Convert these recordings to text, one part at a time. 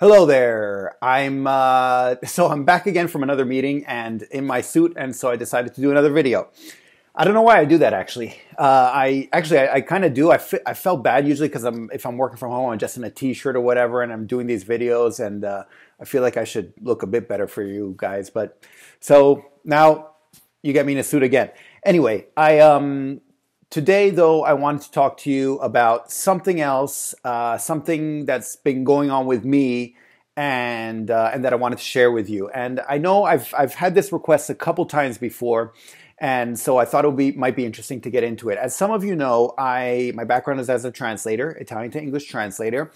Hello there. I'm uh, so I'm back again from another meeting and in my suit, and so I decided to do another video. I don't know why I do that actually. Uh, I actually I, I kind of do. I, I felt bad usually because I'm if I'm working from home, I'm just in a t-shirt or whatever, and I'm doing these videos, and uh, I feel like I should look a bit better for you guys. But so now you get me in a suit again. Anyway, I um Today, though, I wanted to talk to you about something else, uh, something that's been going on with me and, uh, and that I wanted to share with you. And I know I've, I've had this request a couple times before, and so I thought it would be, might be interesting to get into it. As some of you know, I, my background is as a translator, Italian to English translator.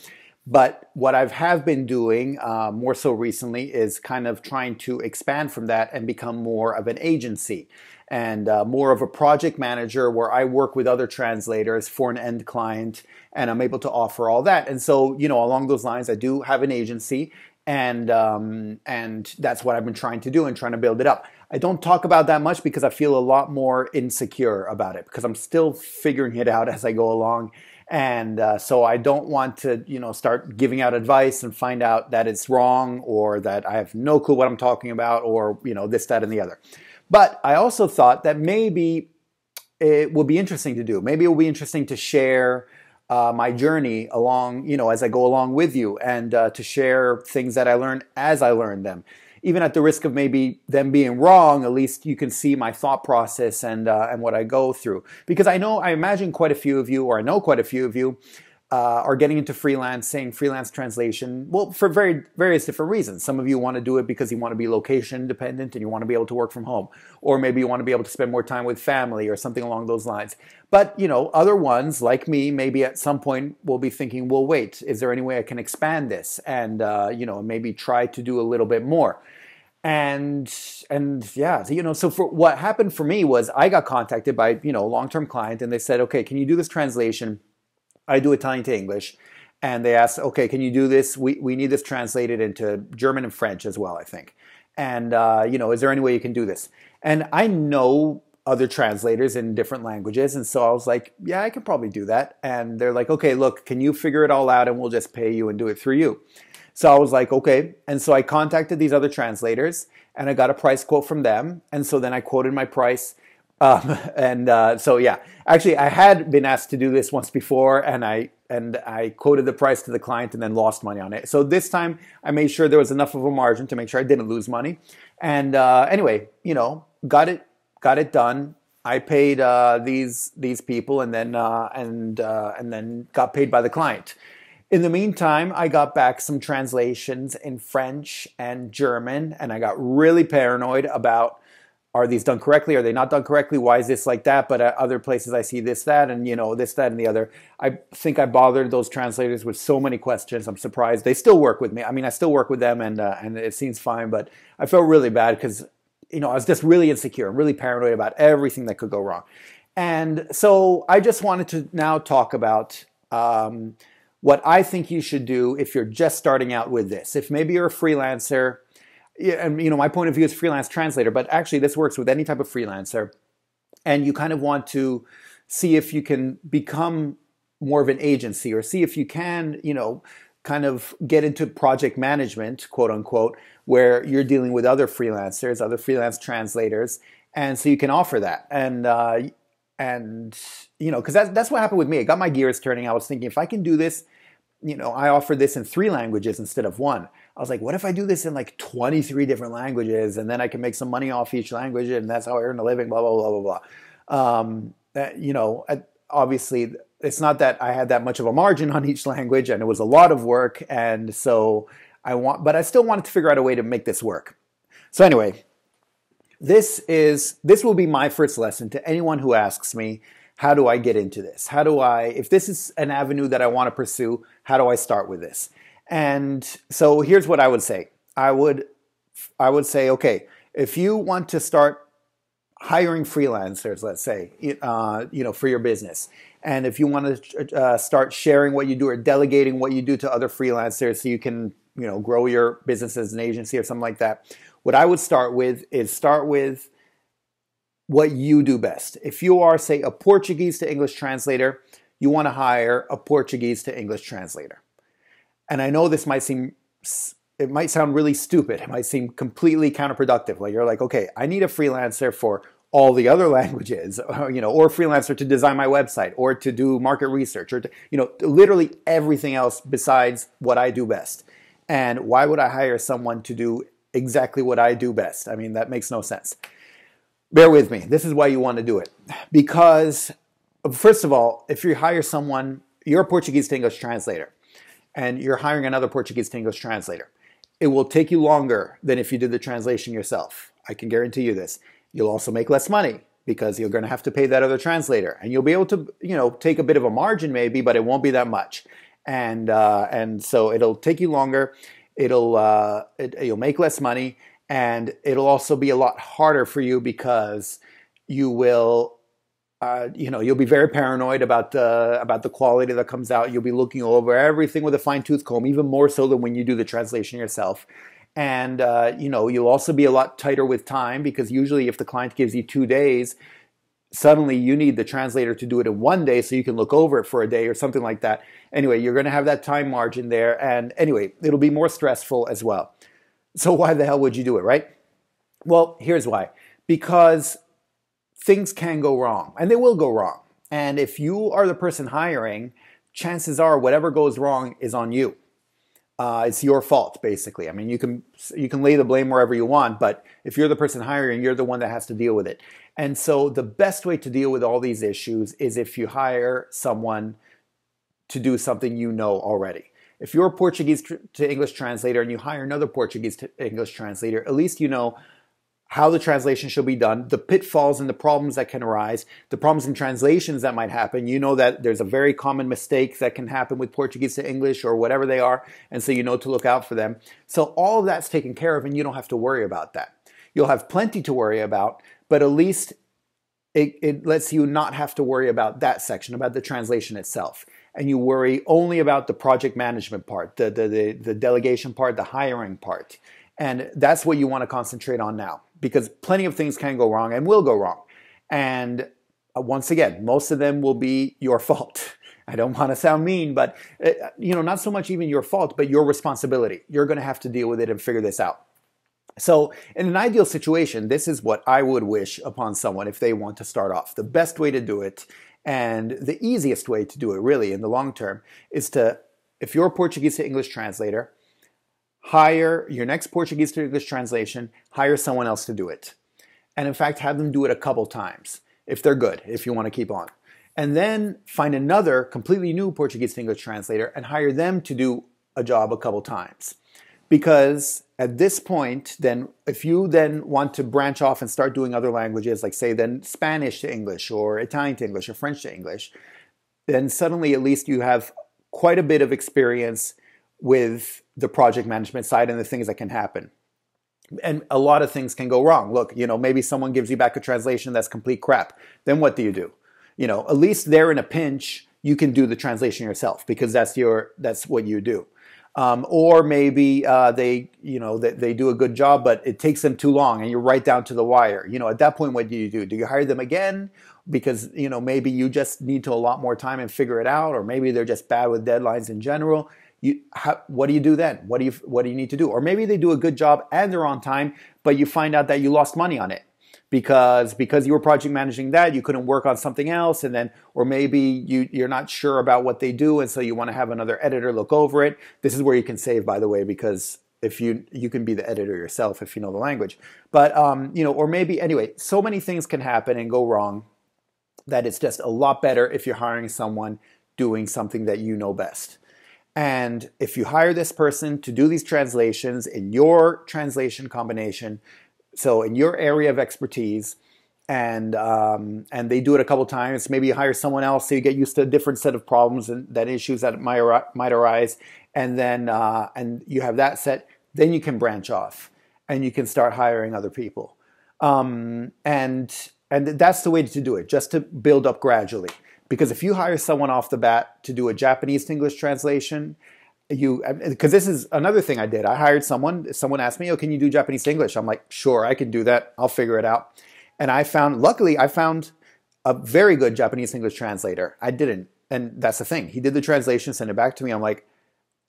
But what I have been doing uh, more so recently is kind of trying to expand from that and become more of an agency and uh, more of a project manager where I work with other translators for an end client and I'm able to offer all that. And so, you know, along those lines, I do have an agency and um, and that's what I've been trying to do and trying to build it up. I don't talk about that much because I feel a lot more insecure about it because I'm still figuring it out as I go along and uh, so I don't want to, you know, start giving out advice and find out that it's wrong or that I have no clue what I'm talking about or you know this, that, and the other. But I also thought that maybe it will be interesting to do. Maybe it will be interesting to share uh, my journey along, you know, as I go along with you, and uh, to share things that I learn as I learn them even at the risk of maybe them being wrong, at least you can see my thought process and uh, and what I go through. Because I know I imagine quite a few of you, or I know quite a few of you, uh, are getting into freelancing, freelance translation, well, for very various different reasons. Some of you want to do it because you want to be location independent and you want to be able to work from home, or maybe you want to be able to spend more time with family or something along those lines. But you know, other ones like me, maybe at some point will be thinking, well, wait, is there any way I can expand this and uh, you know maybe try to do a little bit more? and and yeah so, you know so for what happened for me was i got contacted by you know a long-term client and they said okay can you do this translation I do Italian to English. And they asked, okay, can you do this? We, we need this translated into German and French as well, I think. And, uh, you know, is there any way you can do this? And I know other translators in different languages. And so I was like, yeah, I can probably do that. And they're like, okay, look, can you figure it all out and we'll just pay you and do it through you? So I was like, okay. And so I contacted these other translators and I got a price quote from them. And so then I quoted my price um, and uh, so yeah, actually, I had been asked to do this once before, and I and I quoted the price to the client and then lost money on it. So this time, I made sure there was enough of a margin to make sure I didn't lose money. And uh, anyway, you know, got it got it done. I paid uh, these these people, and then uh, and uh, and then got paid by the client. In the meantime, I got back some translations in French and German, and I got really paranoid about are these done correctly? Are they not done correctly? Why is this like that? But at other places I see this, that, and you know, this, that, and the other. I think I bothered those translators with so many questions. I'm surprised they still work with me. I mean, I still work with them, and uh, and it seems fine. But I felt really bad because you know I was just really insecure, really paranoid about everything that could go wrong. And so I just wanted to now talk about. Um, what I think you should do if you're just starting out with this. If maybe you're a freelancer, yeah, and you know, my point of view is freelance translator, but actually this works with any type of freelancer. And you kind of want to see if you can become more of an agency or see if you can, you know, kind of get into project management, quote unquote, where you're dealing with other freelancers, other freelance translators, and so you can offer that. And uh, and you know, because that's that's what happened with me. I got my gears turning. I was thinking if I can do this, you know, I offer this in three languages instead of one. I was like, what if I do this in like 23 different languages and then I can make some money off each language and that's how I earn a living, blah, blah, blah, blah, blah. Um, that, you know, obviously, it's not that I had that much of a margin on each language and it was a lot of work. And so I want, but I still wanted to figure out a way to make this work. So, anyway, this is this will be my first lesson to anyone who asks me how do i get into this how do i if this is an avenue that i want to pursue how do i start with this and so here's what I would say. I would I would say, okay, if you want to start hiring freelancers, let's say, uh, you know, for your business, and if you want to uh, start sharing what you do or delegating what you do to other freelancers, so you can, you know, grow your business as an agency or something like that. What I would start with is start with what you do best. If you are, say, a Portuguese to English translator, you want to hire a Portuguese to English translator and I know this might seem it might sound really stupid. It might seem completely counterproductive. Like you're like, okay, I need a freelancer for all the other languages, uh, you know, or freelancer to design my website or to do market research or to, you know, literally everything else besides what I do best. And why would I hire someone to do exactly what I do best? I mean, that makes no sense. Bear with me. This is why you want to do it. Because first of all, if you hire someone, you're a Portuguese to English translator and you're hiring another Portuguese to English translator. It will take you longer than if you did the translation yourself. I can guarantee you this. You'll also make less money because you're going to have to pay that other translator, and you'll be able to, you know, take a bit of a margin maybe, but it won't be that much, and uh, and so it'll take you longer. It'll uh, it, you'll make less money, and it'll also be a lot harder for you because you will uh, you know, you'll be very paranoid about the about the quality that comes out. You'll be looking over everything with a fine tooth comb, even more so than when you do the translation yourself. And uh, you know, you'll also be a lot tighter with time because usually, if the client gives you two days, suddenly you need the translator to do it in one day so you can look over it for a day or something like that. Anyway, you're going to have that time margin there, and anyway, it'll be more stressful as well. So why the hell would you do it, right? Well, here's why. Because things can go wrong and they will go wrong. And if you are the person hiring, chances are whatever goes wrong is on you. Uh, it's your fault, basically. I mean, you can you can lay the blame wherever you want, but if you're the person hiring, you're the one that has to deal with it. And so, the best way to deal with all these issues is if you hire someone to do something you know already. If you're a Portuguese to English translator and you hire another Portuguese to English translator, at least you know how the translation should be done, the pitfalls and the problems that can arise, the problems in translations that might happen. You know that there's a very common mistake that can happen with Portuguese to English or whatever they are, and so you know to look out for them. So all of that's taken care of and you don't have to worry about that. You'll have plenty to worry about, but at least it, it lets you not have to worry about that section, about the translation itself. And you worry only about the project management part, the, the, the, the delegation part, the hiring part. And that's what you want to concentrate on now because plenty of things can go wrong and will go wrong. And uh, once again, most of them will be your fault. I don't want to sound mean, but uh, you know, not so much even your fault, but your responsibility. You're going to have to deal with it and figure this out. So, in an ideal situation, this is what I would wish upon someone if they want to start off. The best way to do it and the easiest way to do it really in the long term is to if you're a Portuguese to English translator, hire your next Portuguese to English translation, hire someone else to do it. And in fact, have them do it a couple times if they're good, if you want to keep on. And then find another completely new Portuguese to English translator and hire them to do a job a couple times. Because at this point, then if you then want to branch off and start doing other languages, like say then Spanish to English or Italian to English or French to English, then suddenly at least you have quite a bit of experience with the project management side and the things that can happen and a lot of things can go wrong look you know maybe someone gives you back a translation that's complete crap then what do you do you know at least there in a pinch you can do the translation yourself because that's your that's what you do um, or maybe uh, they you know they, they do a good job but it takes them too long and you're right down to the wire you know at that point what do you do do you hire them again because you know maybe you just need to a lot more time and figure it out or maybe they're just bad with deadlines in general you how, what do you do then what do you what do you need to do or maybe they do a good job and they're on time but you find out that you lost money on it because because you were project managing that you couldn't work on something else and then or maybe you you're not sure about what they do and so you want to have another editor look over it this is where you can save by the way because if you you can be the editor yourself if you know the language but um, you know or maybe anyway so many things can happen and go wrong that it's just a lot better if you're hiring someone doing something that you know best and if you hire this person to do these translations in your translation combination, so in your area of expertise, and um, and they do it a couple times. Maybe you hire someone else, so you get used to a different set of problems and that issues that might might arise, and then uh, and you have that set. Then you can branch off, and you can start hiring other people, um, and and that's the way to do it. Just to build up gradually. Because if you hire someone off the bat to do a Japanese to English translation, you because this is another thing I did. I hired someone. Someone asked me, "Oh, can you do Japanese to English?" I'm like, "Sure, I can do that. I'll figure it out." And I found, luckily, I found a very good Japanese English translator. I didn't, and that's the thing. He did the translation, sent it back to me. I'm like,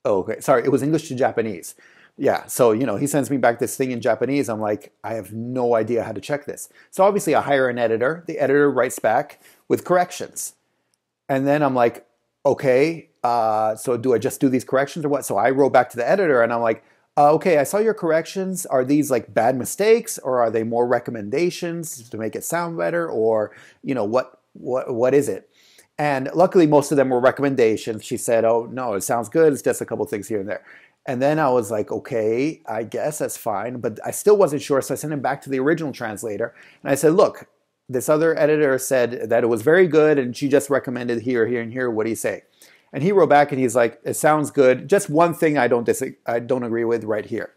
"Oh, okay. Sorry, it was English to Japanese." Yeah, so you know, he sends me back this thing in Japanese. I'm like, I have no idea how to check this. So obviously, I hire an editor. The editor writes back with corrections. And then I'm like, okay, uh, so do I just do these corrections or what? So I wrote back to the editor and I'm like, uh, okay, I saw your corrections. Are these like bad mistakes or are they more recommendations to make it sound better or, you know, what, what, what is it? And luckily, most of them were recommendations. She said, oh, no, it sounds good. It's just a couple things here and there. And then I was like, okay, I guess that's fine. But I still wasn't sure. So I sent him back to the original translator. And I said, look, this other editor said that it was very good and she just recommended here, here, and here. What do you say? And he wrote back and he's like, it sounds good. Just one thing I don't disagree, I don't agree with right here.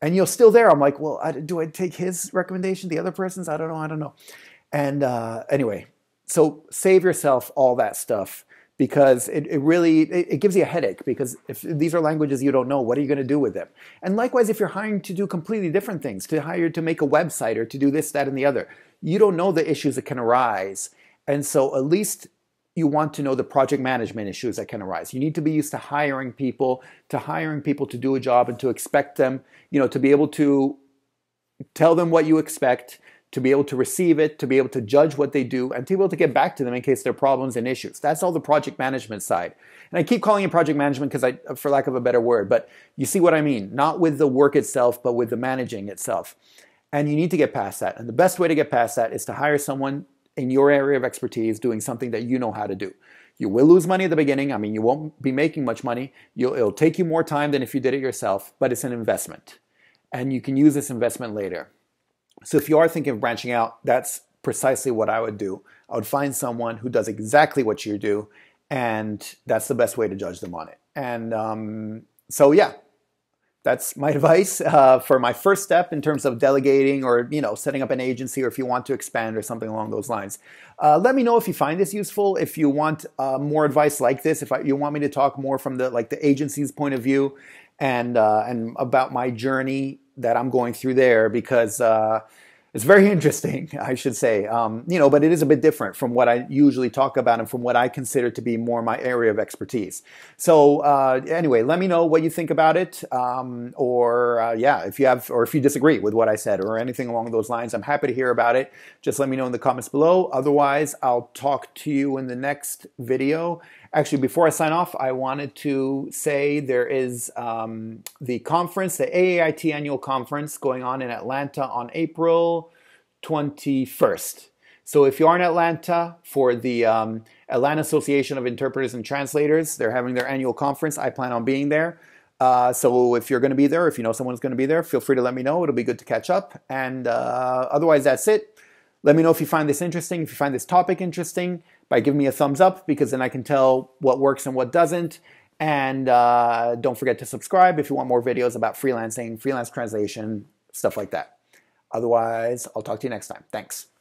And you're still there. I'm like, well, I, do I take his recommendation, the other person's? I don't know. I don't know. And uh, anyway, so save yourself all that stuff because it, it really it, it, gives you a headache because if these are languages you don't know what are you going to do with them and likewise if you're hiring to do completely different things to hire to make a website or to do this that and the other you don't know the issues that can arise. And so at least you want to know the project management issues that can arise. You need to be used to hiring people, to hiring people to do a job and to expect them, you know, to be able to tell them what you expect, to be able to receive it, to be able to judge what they do, and to be able to get back to them in case there are problems and issues. That's all the project management side. And I keep calling it project management because I, for lack of a better word, but you see what I mean. Not with the work itself, but with the managing itself. And you need to get past that. And the best way to get past that is to hire someone in your area of expertise doing something that you know how to do. You will lose money at the beginning. I mean, you won't be making much money. You'll, it'll take you more time than if you did it yourself, but it's an investment. And you can use this investment later. So if you are thinking of branching out, that's precisely what I would do. I would find someone who does exactly what you do, and that's the best way to judge them on it. And um, so, yeah, that's my advice uh, for my first step in terms of delegating or you know setting up an agency or if you want to expand or something along those lines uh, let me know if you find this useful if you want uh, more advice like this if I, you want me to talk more from the like the agency's point of view and uh, and about my journey that i'm going through there because uh, it's very interesting, I should say. Um, you know, but it is a bit different from what I usually talk about and from what I consider to be more my area of expertise. So uh, anyway, let me know what you think about it, um, or uh, yeah, if you have or if you disagree with what I said or anything along those lines, I'm happy to hear about it. Just let me know in the comments below. Otherwise, I'll talk to you in the next video. Actually, before I sign off, I wanted to say there is um, the conference, the AAIT annual conference going on in Atlanta on April 21st. So if you are in Atlanta for the um, Atlanta Association of Interpreters and Translators, they're having their annual conference. I plan on being there. Uh, so if you're going to be there, if you know someone's going to be there, feel free to let me know. It'll be good to catch up. And uh, otherwise, that's it. Let me know if you find this interesting, if you find this topic interesting by giving me a thumbs up because then I can tell what works and what doesn't. And uh, don't forget to subscribe if you want more videos about freelancing, freelance translation, stuff like that. Otherwise, I'll talk to you next time. Thanks.